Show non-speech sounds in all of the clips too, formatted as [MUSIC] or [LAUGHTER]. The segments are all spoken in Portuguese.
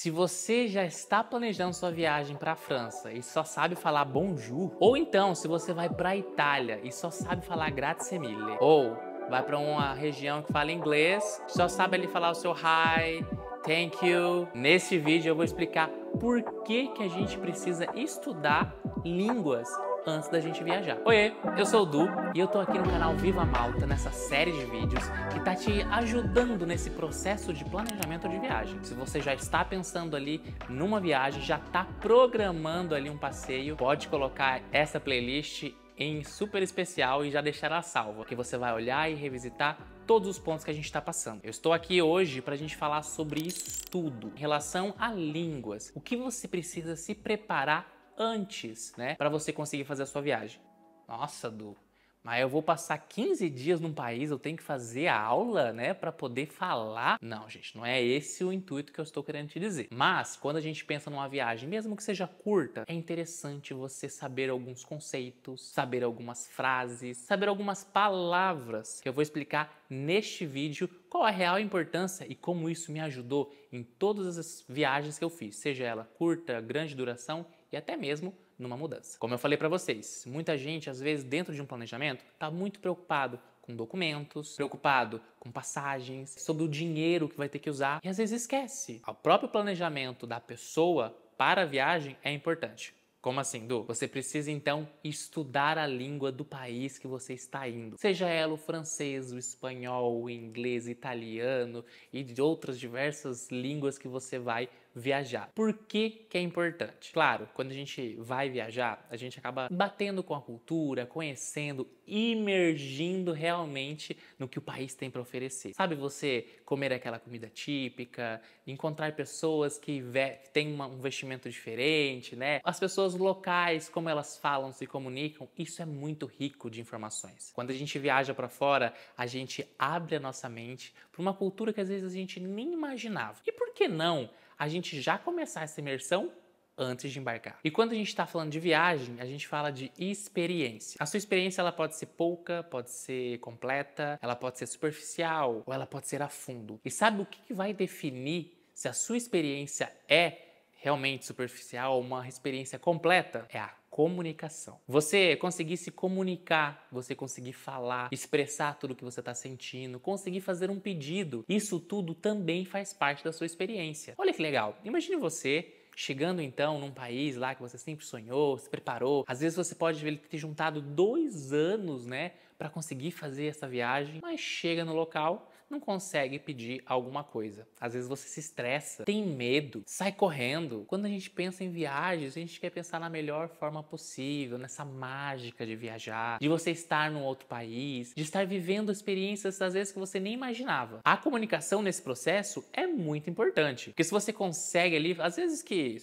Se você já está planejando sua viagem para a França e só sabe falar bonjour, ou então se você vai para a Itália e só sabe falar grazie mille, ou vai para uma região que fala inglês, só sabe ali falar o seu hi, thank you. Nesse vídeo eu vou explicar por que que a gente precisa estudar línguas antes da gente viajar. Oi, eu sou o Du e eu tô aqui no canal Viva Malta nessa série de vídeos que tá te ajudando nesse processo de planejamento de viagem. Se você já está pensando ali numa viagem, já tá programando ali um passeio, pode colocar essa playlist em super especial e já deixar ela salva, que você vai olhar e revisitar todos os pontos que a gente está passando. Eu estou aqui hoje para a gente falar sobre estudo em relação a línguas. O que você precisa se preparar antes, né? Para você conseguir fazer a sua viagem. Nossa, Du, mas eu vou passar 15 dias num país, eu tenho que fazer a aula, né, para poder falar. Não, gente, não é esse o intuito que eu estou querendo te dizer. Mas quando a gente pensa numa viagem, mesmo que seja curta, é interessante você saber alguns conceitos, saber algumas frases, saber algumas palavras que eu vou explicar neste vídeo qual a real importância e como isso me ajudou em todas as viagens que eu fiz, seja ela curta, grande duração e até mesmo numa mudança. Como eu falei para vocês, muita gente, às vezes, dentro de um planejamento, está muito preocupado com documentos, preocupado com passagens, sobre o dinheiro que vai ter que usar e às vezes esquece. O próprio planejamento da pessoa para a viagem é importante. Como assim, Du? Você precisa então estudar a língua do país que você está indo. Seja ela o francês, o espanhol, o inglês, o italiano e de outras diversas línguas que você vai viajar. Por que, que é importante? Claro, quando a gente vai viajar, a gente acaba batendo com a cultura, conhecendo, imergindo realmente no que o país tem para oferecer. Sabe você comer aquela comida típica, encontrar pessoas que têm uma, um vestimento diferente, né? As pessoas locais, como elas falam, se comunicam, isso é muito rico de informações. Quando a gente viaja para fora, a gente abre a nossa mente para uma cultura que às vezes a gente nem imaginava. E por que não a gente já começar essa imersão antes de embarcar. E quando a gente está falando de viagem, a gente fala de experiência. A sua experiência ela pode ser pouca, pode ser completa, ela pode ser superficial ou ela pode ser a fundo. E sabe o que vai definir se a sua experiência é realmente superficial, uma experiência completa, é a comunicação. Você conseguir se comunicar, você conseguir falar, expressar tudo o que você está sentindo, conseguir fazer um pedido, isso tudo também faz parte da sua experiência. Olha que legal! Imagine você Chegando então num país lá que você sempre sonhou, se preparou, às vezes você pode ter juntado dois anos, né, para conseguir fazer essa viagem, mas chega no local não consegue pedir alguma coisa. Às vezes você se estressa, tem medo, sai correndo. Quando a gente pensa em viagens, a gente quer pensar na melhor forma possível, nessa mágica de viajar, de você estar num outro país, de estar vivendo experiências às vezes que você nem imaginava. A comunicação nesse processo é muito importante, porque se você consegue ali, às vezes que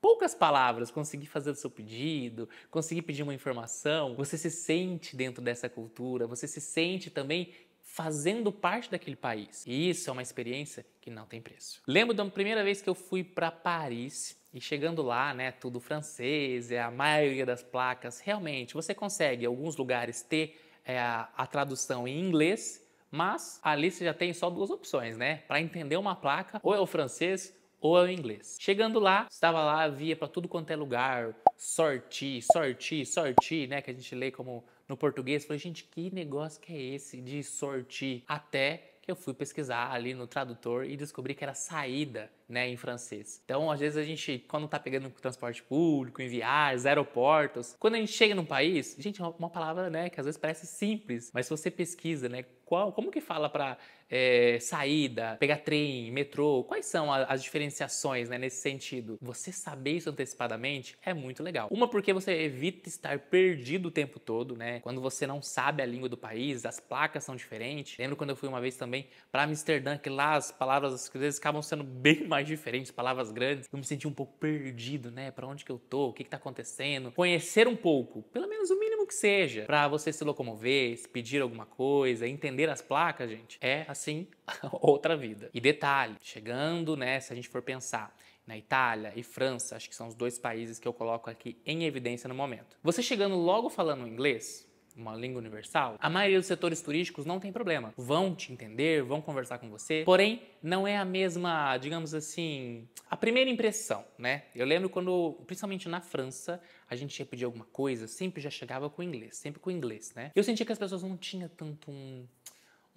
poucas palavras, conseguir fazer o seu pedido, conseguir pedir uma informação, você se sente dentro dessa cultura, você se sente também fazendo parte daquele país. E isso é uma experiência que não tem preço. Lembro da primeira vez que eu fui para Paris e chegando lá, né, tudo francês, é a maioria das placas. Realmente, você consegue em alguns lugares ter é, a, a tradução em inglês, mas ali você já tem só duas opções, né? Para entender uma placa, ou é o francês ou é o inglês. Chegando lá, estava lá, via para tudo quanto é lugar, sortir, sortir, sortir, né, que a gente lê como no português. Falei, gente, que negócio que é esse de sortir? Até que eu fui pesquisar ali no tradutor e descobri que era saída, né, em francês. Então, às vezes a gente, quando tá pegando transporte público, em viagens, aeroportos, quando a gente chega num país, gente, é uma palavra, né, que às vezes parece simples, mas se você pesquisa, né, qual, como que fala para é, eh, saída, pegar trem, metrô? Quais são a, as diferenciações né, nesse sentido? Você saber isso antecipadamente é muito legal. Uma porque você evita estar perdido o tempo todo, né? Quando você não sabe a língua do país, as placas são diferentes. Lembro quando eu fui uma vez também para Amsterdã, que lá as palavras às vezes acabam sendo [LAUGHS] bem mais diferentes, palavras grandes. Eu me senti um pouco perdido, né? Para onde que eu tô? O que que tá acontecendo? Conhecer um pouco, pelo menos o mínimo que seja, para você se locomover, pedir alguma coisa, entender vender as placas, gente, é assim [LAUGHS] outra vida. E detalhe, chegando, né, se a gente for pensar, na Itália e França, acho que são os dois países que eu coloco aqui em evidência no momento. Você chegando logo falando inglês, uma língua universal, a maioria dos setores turísticos não tem problema. Vão te entender, vão conversar com você, porém não é a mesma, digamos assim, a primeira impressão, né? Eu lembro quando, principalmente na França, a gente ia pedir alguma coisa, sempre já chegava com inglês, sempre com inglês, né? Eu sentia que as pessoas não tinham tanto um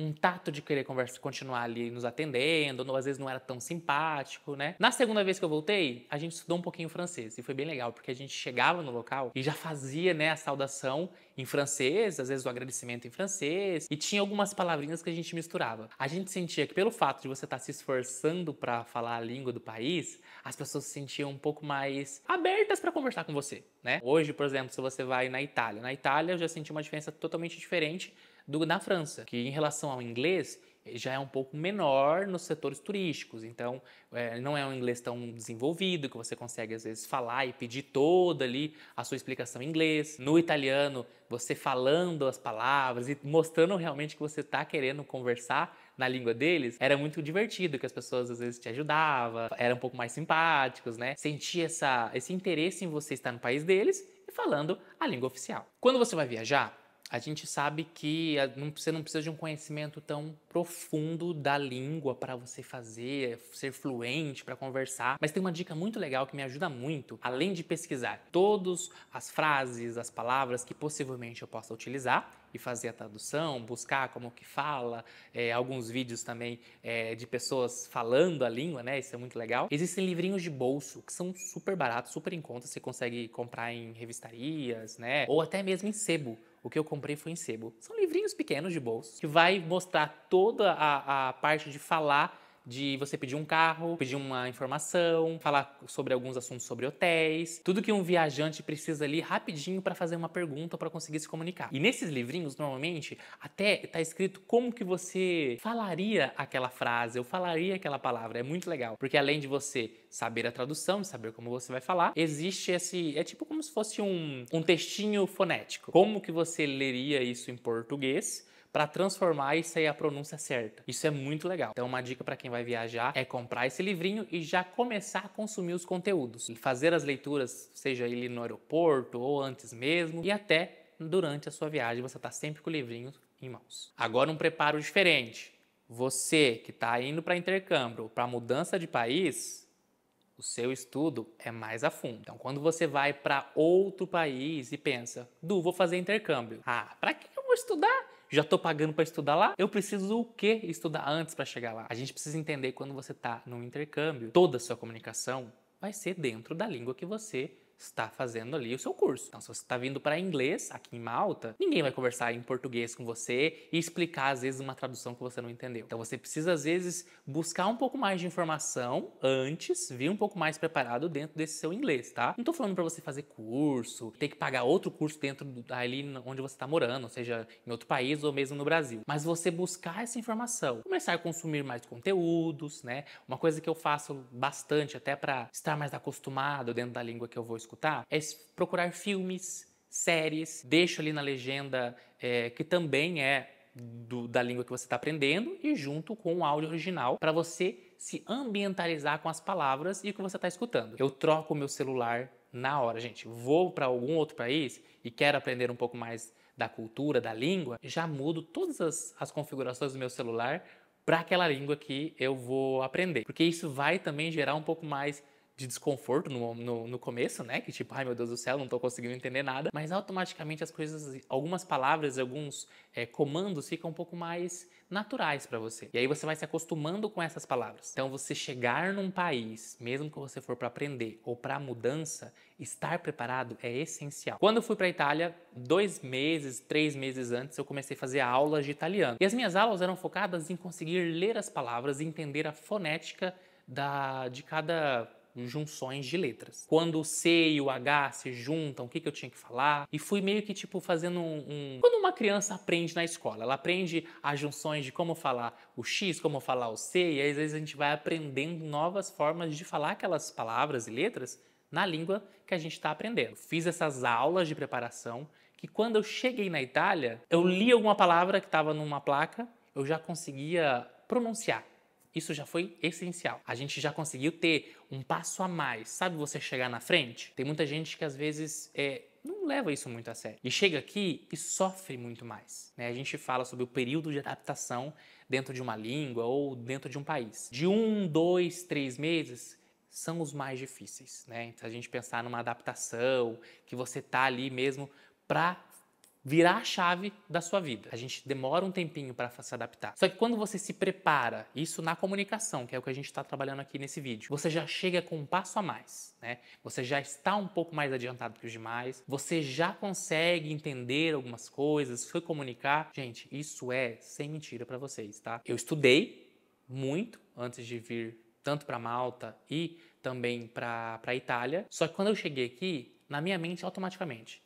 um tato de querer conversar, continuar ali nos atendendo, ou às vezes não era tão simpático, né? Na segunda vez que eu voltei, a gente estudou um pouquinho francês e foi bem legal, porque a gente chegava no local e já fazia, né, a saudação em francês, às vezes o agradecimento em francês, e tinha algumas palavrinhas que a gente misturava. A gente sentia que pelo fato de você estar tá se esforçando para falar a língua do país, as pessoas se sentiam um pouco mais abertas para conversar com você, né? Hoje, por exemplo, se você vai na Itália, na Itália eu já senti uma diferença totalmente diferente do, na França, que em relação ao inglês eh, já é um pouco menor nos setores turísticos, então é, não é um inglês tão desenvolvido que você consegue às vezes falar e pedir toda ali a sua explicação em inglês. No italiano, você falando as palavras e mostrando realmente que você está querendo conversar na língua deles, era muito divertido, que as pessoas às vezes te ajudavam, eram um pouco mais simpáticos, né? Sentia essa, esse interesse em você estar no país deles e falando a língua oficial. Quando você vai viajar, a gente sabe que você não precisa de um conhecimento tão profundo da língua para você fazer, ser fluente para conversar, mas tem uma dica muito legal que me ajuda muito, além de pesquisar todas as frases, as palavras que possivelmente eu possa utilizar e fazer a tradução, buscar como que fala, é, alguns vídeos também é, de pessoas falando a língua, né? Isso é muito legal. Existem livrinhos de bolso que são super baratos, super em conta, você consegue comprar em revistarias, né? Ou até mesmo em sebo. O que eu comprei foi em sebo. São livrinhos pequenos de bolso que vai mostrar toda a, a parte de falar de você pedir um carro, pedir uma informação, falar sobre alguns assuntos sobre hotéis, tudo que um viajante precisa ali rapidinho para fazer uma pergunta para conseguir se comunicar. E nesses livrinhos, normalmente, até tá escrito como que você falaria aquela frase, eu falaria aquela palavra. É muito legal, porque além de você saber a tradução, saber como você vai falar, existe esse, é tipo como se fosse um, um textinho fonético. Como que você leria isso em português? para transformar e sair a pronúncia certa. Isso é muito legal. Então, uma dica para quem vai viajar é comprar esse livrinho e já começar a consumir os conteúdos e fazer as leituras, seja ele no aeroporto ou antes mesmo, e até durante a sua viagem você está sempre com o livrinho em mãos. Agora, um preparo diferente. Você que está indo para intercâmbio, para mudança de país, o seu estudo é mais a fundo. Então, quando você vai para outro país e pensa, Du, vou fazer intercâmbio. Ah, para que eu vou estudar? já estou pagando para estudar lá, eu preciso o que estudar antes para chegar lá? A gente precisa entender quando você está no intercâmbio, toda a sua comunicação vai ser dentro da língua que você está fazendo ali o seu curso. Então, se você está vindo para inglês aqui em Malta, ninguém vai conversar em português com você e explicar às vezes uma tradução que você não entendeu. Então, você precisa às vezes buscar um pouco mais de informação antes, vir um pouco mais preparado dentro desse seu inglês, tá? Não estou falando para você fazer curso, ter que pagar outro curso dentro do, ali onde você está morando, ou seja, em outro país ou mesmo no Brasil. Mas você buscar essa informação, começar a consumir mais conteúdos, né? Uma coisa que eu faço bastante até para estar mais acostumado dentro da língua que eu vou escolher escutar é procurar filmes, séries, deixo ali na legenda é, que também é do, da língua que você está aprendendo e junto com o áudio original para você se ambientalizar com as palavras e o que você está escutando. Eu troco o meu celular na hora, gente. Vou para algum outro país e quero aprender um pouco mais da cultura, da língua, já mudo todas as, as configurações do meu celular para aquela língua que eu vou aprender, porque isso vai também gerar um pouco mais de desconforto no, no, no, começo, né? Que tipo, ai meu Deus do céu, não tô conseguindo entender nada. Mas automaticamente as coisas, algumas palavras, alguns é, comandos ficam um pouco mais naturais para você. E aí você vai se acostumando com essas palavras. Então você chegar num país, mesmo que você for para aprender ou para mudança, estar preparado é essencial. Quando eu fui para Itália, dois meses, três meses antes, eu comecei a fazer aulas de italiano. E as minhas aulas eram focadas em conseguir ler as palavras e entender a fonética da, de cada junções de letras. Quando o C e o H se juntam, o que, que eu tinha que falar? E fui meio que tipo fazendo um, um, Quando uma criança aprende na escola, ela aprende as junções de como falar o X, como falar o C, e aí, às vezes a gente vai aprendendo novas formas de falar aquelas palavras e letras na língua que a gente está aprendendo. Fiz essas aulas de preparação que quando eu cheguei na Itália, eu li alguma palavra que estava numa placa, eu já conseguia pronunciar isso já foi essencial. A gente já conseguiu ter um passo a mais. Sabe você chegar na frente? Tem muita gente que às vezes é, não leva isso muito a sério. E chega aqui e sofre muito mais. Né? A gente fala sobre o período de adaptação dentro de uma língua ou dentro de um país. De um, dois, três meses são os mais difíceis. Né? Então, se a gente pensar numa adaptação, que você tá ali mesmo para virar a chave da sua vida. A gente demora um tempinho para se adaptar. Só que quando você se prepara, isso na comunicação, que é o que a gente está trabalhando aqui nesse vídeo, você já chega com um passo a mais, né? Você já está um pouco mais adiantado que os demais, você já consegue entender algumas coisas, se comunicar. Gente, isso é sem mentira para vocês, tá? Eu estudei muito antes de vir tanto para Malta e também para Itália. Só que quando eu cheguei aqui, na minha mente automaticamente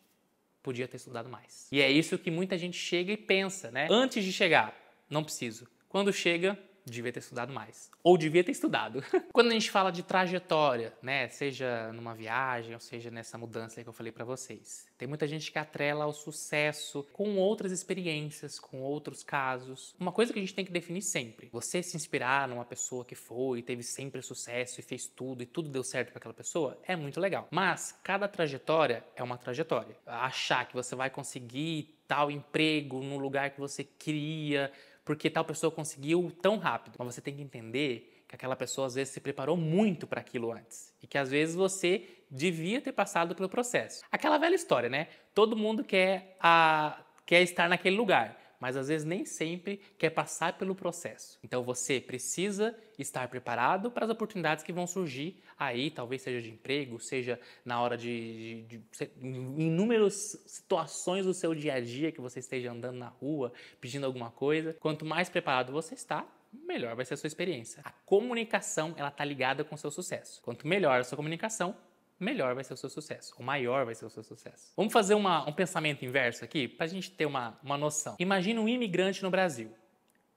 podia ter estudado mais. E é isso que muita gente chega e pensa, né? Antes de chegar, não preciso. Quando chega, devia ter estudado mais. Ou devia ter estudado. [LAUGHS] Quando a gente fala de trajetória, né, seja numa viagem, ou seja nessa mudança que eu falei para vocês, tem muita gente que atrela ao sucesso com outras experiências, com outros casos. Uma coisa que a gente tem que definir sempre: você se inspirar numa pessoa que foi, teve sempre sucesso e fez tudo e tudo deu certo para aquela pessoa, é muito legal. Mas cada trajetória é uma trajetória. Achar que você vai conseguir tal emprego no lugar que você queria porque tal pessoa conseguiu tão rápido. Mas você tem que entender que aquela pessoa às vezes se preparou muito para aquilo antes e que às vezes você devia ter passado pelo processo. Aquela velha história, né? Todo mundo quer a quer estar naquele lugar mas às vezes nem sempre quer passar pelo processo. Então você precisa estar preparado para as oportunidades que vão surgir aí, talvez seja de emprego, seja na hora de, de, de inúmeras situações do seu dia a dia que você esteja andando na rua, pedindo alguma coisa. Quanto mais preparado você está, melhor vai ser a sua experiência. A comunicação, ela tá ligada com o seu sucesso. Quanto melhor a sua comunicação, melhor vai ser o seu sucesso, o maior vai ser o seu sucesso. Vamos fazer uma, um pensamento inverso aqui para a gente ter uma, uma noção. Imagina um imigrante no Brasil.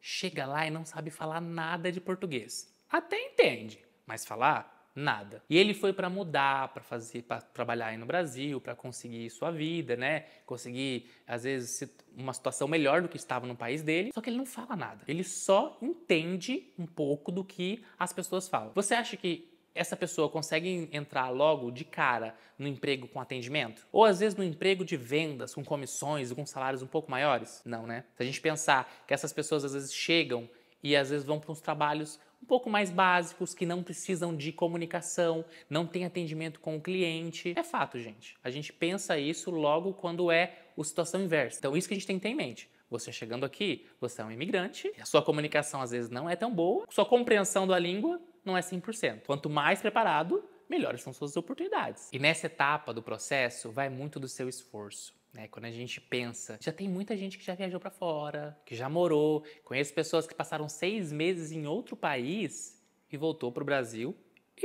Chega lá e não sabe falar nada de português. Até entende, mas falar nada. E ele foi para mudar, para fazer, para trabalhar aí no Brasil, para conseguir sua vida, né? Conseguir às vezes uma situação melhor do que estava no país dele. Só que ele não fala nada. Ele só entende um pouco do que as pessoas falam. Você acha que essa pessoa consegue entrar logo de cara no emprego com atendimento? Ou às vezes no emprego de vendas, com comissões e com salários um pouco maiores? Não, né? Se a gente pensar que essas pessoas às vezes chegam e às vezes vão para uns trabalhos um pouco mais básicos, que não precisam de comunicação, não tem atendimento com o cliente. É fato, gente. A gente pensa isso logo quando é o situação inversa. Então, isso que a gente tem que ter em mente. Você chegando aqui, você é um imigrante, a sua comunicação às vezes não é tão boa, sua compreensão da língua não é 100%. Quanto mais preparado, melhores são suas oportunidades. E nessa etapa do processo, vai muito do seu esforço. Né? Quando a gente pensa, já tem muita gente que já viajou para fora, que já morou. Conheço pessoas que passaram seis meses em outro país e voltou para o Brasil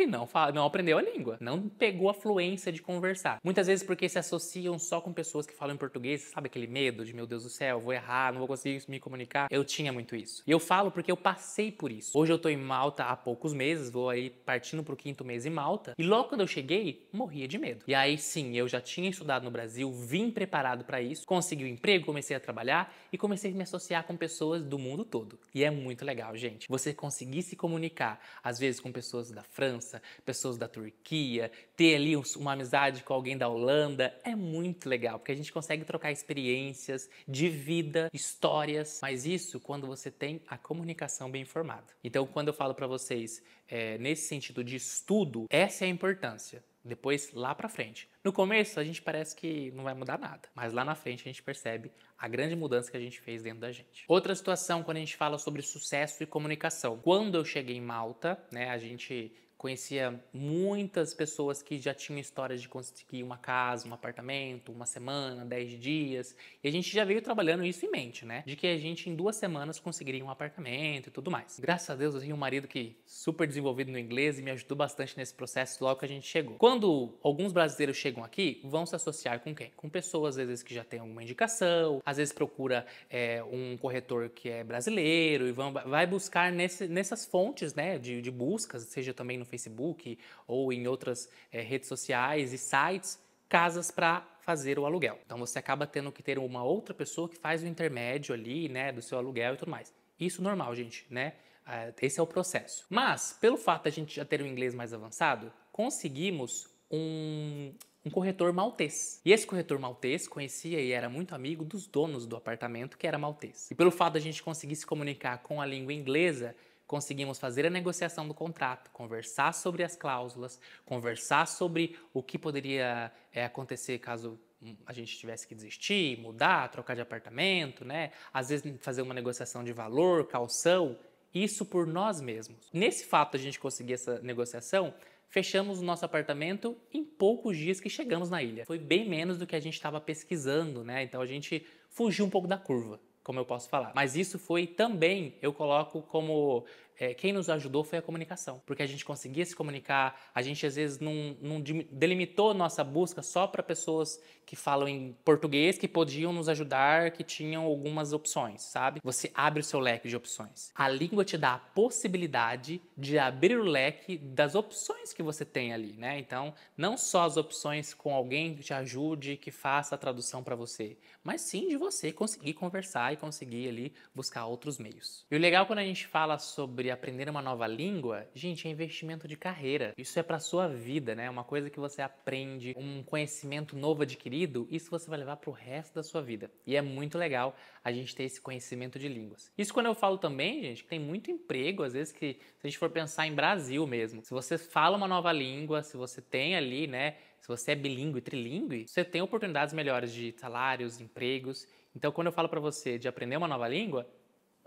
e não, fala, não aprendeu a língua, não pegou a fluência de conversar. Muitas vezes porque se associam só com pessoas que falam em português, sabe aquele medo de meu Deus do céu, vou errar, não vou conseguir me comunicar. Eu tinha muito isso. E eu falo porque eu passei por isso. Hoje eu tô em Malta há poucos meses, vou aí partindo pro quinto mês em Malta, e logo quando eu cheguei, morria de medo. E aí sim, eu já tinha estudado no Brasil, vim preparado para isso, consegui o um emprego, comecei a trabalhar e comecei a me associar com pessoas do mundo todo. E é muito legal, gente. Você conseguir se comunicar, às vezes com pessoas da França, França, pessoas da Turquia, ter ali uma amizade com alguém da Holanda é muito legal, porque a gente consegue trocar experiências de vida, histórias, mas isso quando você tem a comunicação bem formada. Então, quando eu falo para vocês é, nesse sentido de estudo, essa é a importância depois lá para frente. No começo a gente parece que não vai mudar nada, mas lá na frente a gente percebe a grande mudança que a gente fez dentro da gente. Outra situação quando a gente fala sobre sucesso e comunicação. Quando eu cheguei em Malta, né, a gente Conhecia muitas pessoas que já tinham histórias de conseguir uma casa, um apartamento, uma semana, dez dias. E a gente já veio trabalhando isso em mente, né? De que a gente em duas semanas conseguiria um apartamento e tudo mais. Graças a Deus eu tenho um marido que super desenvolvido no inglês e me ajudou bastante nesse processo logo que a gente chegou. Quando alguns brasileiros chegam aqui, vão se associar com quem? Com pessoas às vezes que já têm alguma indicação, às vezes procura é, um corretor que é brasileiro e vão, vai buscar nesse, nessas fontes, né, de, de buscas, seja também no Facebook ou em outras é, redes sociais e sites casas para fazer o aluguel. Então você acaba tendo que ter uma outra pessoa que faz o intermédio ali, né, do seu aluguel e tudo mais. Isso normal, gente, né? Eh, esse é o processo. Mas, pelo fato de a gente já ter um inglês mais avançado, conseguimos um, um corretor maltês. E esse corretor maltês conhecia e era muito amigo dos donos do apartamento, que era maltês. E pelo fato de a gente conseguir se comunicar com a língua inglesa, conseguimos fazer a negociação do contrato, conversar sobre as cláusulas, conversar sobre o que poderia é, acontecer caso hum, a gente tivesse que desistir, mudar, trocar de apartamento, né? Às vezes fazer uma negociação de valor, calção, isso por nós mesmos. Nesse fato de a gente conseguir essa negociação, fechamos o nosso apartamento em poucos dias que chegamos na ilha. Foi bem menos do que a gente estava pesquisando, né? Então a gente fugiu um pouco da curva, como eu posso falar. Mas isso foi também, eu coloco como é, quem nos ajudou foi a comunicação, porque a gente conseguia se comunicar, a gente às vezes não, não delimitou nossa busca só para pessoas que falam em português, que podiam nos ajudar, que tinham algumas opções, sabe? Você abre o seu leque de opções. A língua te dá a possibilidade de abrir o leque das opções que você tem ali, né? Então, não só as opções com alguém que te ajude, que faça a tradução para você, mas sim de você conseguir conversar e conseguir ali buscar outros meios. E o legal quando a gente fala sobre sobre aprender uma nova língua, gente, é investimento de carreira. Isso é para sua vida, né? É uma coisa que você aprende, um conhecimento novo adquirido, isso você vai levar para o resto da sua vida. E é muito legal a gente ter esse conhecimento de línguas. Isso quando eu falo também, gente, que tem muito emprego, às vezes que se a gente for pensar em Brasil mesmo, se você fala uma nova língua, se você tem ali, né, se você é bilíngue, trilingue, você tem oportunidades melhores de salários, empregos. Então, quando eu falo para você de aprender uma nova língua,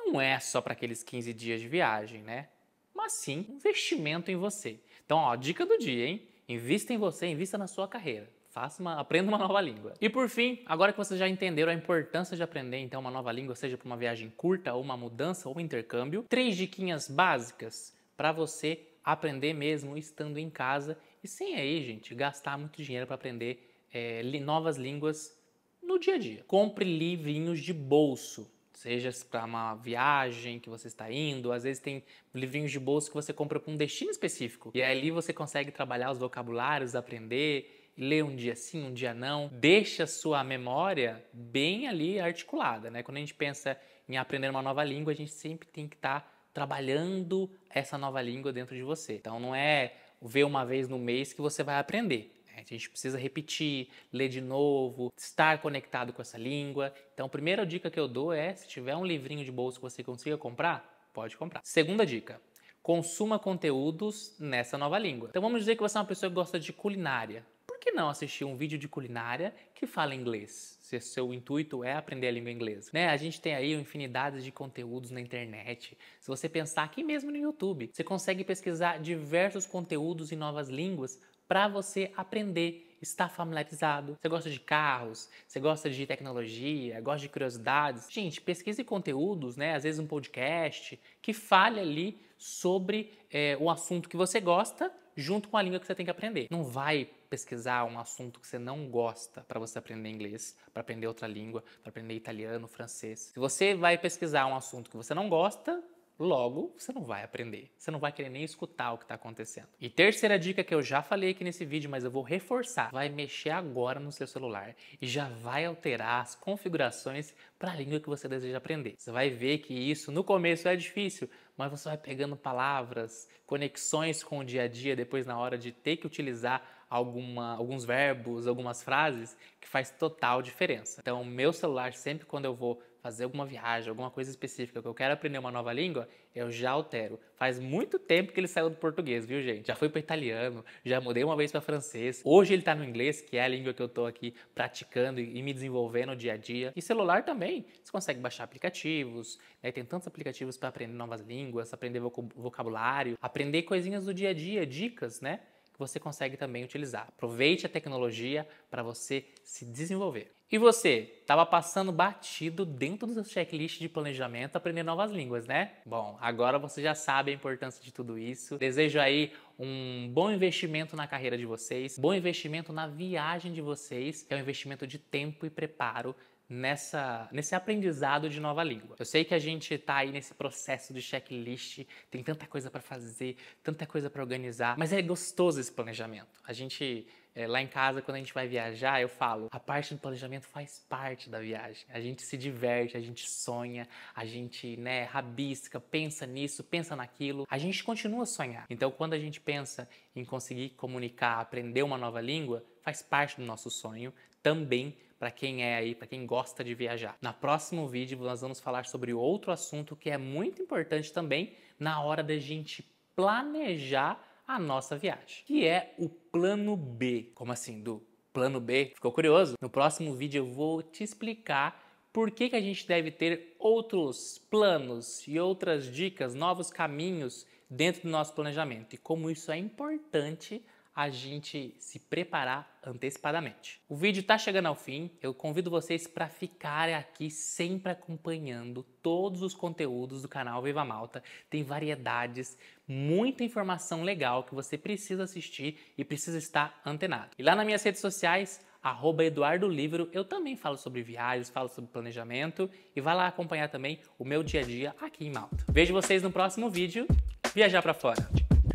não é só para aqueles 15 dias de viagem, né? Mas sim investimento em você. Então, ó, dica do dia, hein? Invista em você, invista na sua carreira. Faça uma, aprenda uma [LAUGHS] nova língua. E por fim, agora que vocês já entenderam a importância de aprender então uma nova língua, seja para uma viagem curta ou uma mudança ou um intercâmbio, três diquinhas básicas para você aprender mesmo estando em casa e sem aí, gente, gastar muito dinheiro para aprender é, novas línguas no dia a dia. Compre livrinhos de bolso. Seja para uma viagem que você está indo, às vezes tem livrinhos de bolso que você compra para um destino específico. E ali você consegue trabalhar os vocabulários, aprender, ler um dia sim, um dia não. Deixa a sua memória bem ali articulada, né? Quando a gente pensa em aprender uma nova língua, a gente sempre tem que estar tá trabalhando essa nova língua dentro de você. Então não é ver uma vez no mês que você vai aprender. A gente precisa repetir, ler de novo, estar conectado com essa língua. Então, a primeira dica que eu dou é: se tiver um livrinho de bolso que você consiga comprar, pode comprar. Segunda dica: consuma conteúdos nessa nova língua. Então, vamos dizer que você é uma pessoa que gosta de culinária. Por que não assistir um vídeo de culinária que fala inglês? Se seu intuito é aprender a língua inglesa, né? A gente tem aí infinidades de conteúdos na internet. Se você pensar aqui mesmo no YouTube, você consegue pesquisar diversos conteúdos em novas línguas para você aprender, estar familiarizado. Você gosta de carros, você gosta de tecnologia, gosta de curiosidades. Gente, pesquise conteúdos, né? Às vezes um podcast que fale ali sobre é, o assunto que você gosta junto com a língua que você tem que aprender. Não vai pesquisar um assunto que você não gosta para você aprender inglês, para aprender outra língua, para aprender italiano, francês. Se você vai pesquisar um assunto que você não gosta, Logo, você não vai aprender, você não vai querer nem escutar o que está acontecendo. E terceira dica que eu já falei aqui nesse vídeo, mas eu vou reforçar: vai mexer agora no seu celular e já vai alterar as configurações para a língua que você deseja aprender. Você vai ver que isso no começo é difícil, mas você vai pegando palavras, conexões com o dia a dia, depois na hora de ter que utilizar alguma, alguns verbos, algumas frases que faz total diferença. Então, meu celular sempre quando eu vou fazer alguma viagem, alguma coisa específica, que eu quero aprender uma nova língua, eu já altero. Faz muito tempo que ele saiu do português, viu, gente? Já fui para italiano, já mudei uma vez para francês. Hoje ele está no inglês, que é a língua que eu estou aqui praticando e me desenvolvendo dia a dia. E celular também, você consegue baixar aplicativos, né? Tem tantos aplicativos para aprender novas línguas, aprender vocabulário, aprender coisinhas do dia a dia, dicas, né? você consegue também utilizar. Aproveite a tecnologia para você se desenvolver. E você, estava passando batido dentro do seu checklist de planejamento aprender novas línguas, né? Bom, agora você já sabe a importância de tudo isso. Desejo aí um bom investimento na carreira de vocês, bom investimento na viagem de vocês, que é um investimento de tempo e preparo nessa, nesse aprendizado de nova língua. Eu sei que a gente está aí nesse processo de checklist, tem tanta coisa para fazer, tanta coisa para organizar, mas é gostoso esse planejamento. A gente é, lá em casa, quando a gente vai viajar, eu falo, a parte do planejamento faz parte da viagem. A gente se diverte, a gente sonha, a gente, né, rabisca, pensa nisso, pensa naquilo. A gente continua a sonhar. Então, quando a gente pensa em conseguir comunicar, aprender uma nova língua, faz parte do nosso sonho também para quem é aí, para quem gosta de viajar. Na próximo vídeo nós vamos falar sobre outro assunto que é muito importante também na hora da gente planejar a nossa viagem, que é o plano B. Como assim, do plano B? Ficou curioso? No próximo vídeo eu vou te explicar por que, que a gente deve ter outros planos e outras dicas, novos caminhos dentro do nosso planejamento e como isso é importante a gente se preparar antecipadamente. O vídeo está chegando ao fim, eu convido vocês para ficarem aqui sempre acompanhando todos os conteúdos do canal Viva Malta. Tem variedades, muita informação legal que você precisa assistir e precisa estar antenado. E lá nas minhas redes sociais, arroba Eduardo Livro. Eu também falo sobre viagens, falo sobre planejamento e vai lá acompanhar também o meu dia a dia aqui em Malta. Vejo vocês no próximo vídeo. Viajar para fora.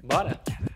Bora?